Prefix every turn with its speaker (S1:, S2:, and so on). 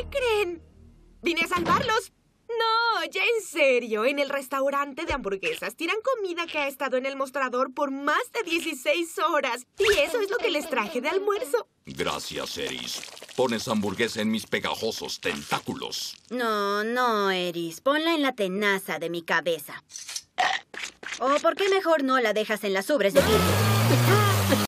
S1: ¿Qué creen? Vine a salvarlos. No, ya en serio, en el restaurante de hamburguesas tiran comida que ha estado en el mostrador por más de 16 horas. Y eso es lo que les traje de almuerzo.
S2: Gracias, Eris. Pones hamburguesa en mis pegajosos tentáculos.
S3: No, no, Eris. Ponla en la tenaza de mi cabeza. ¿O por qué mejor no la dejas en las ubres de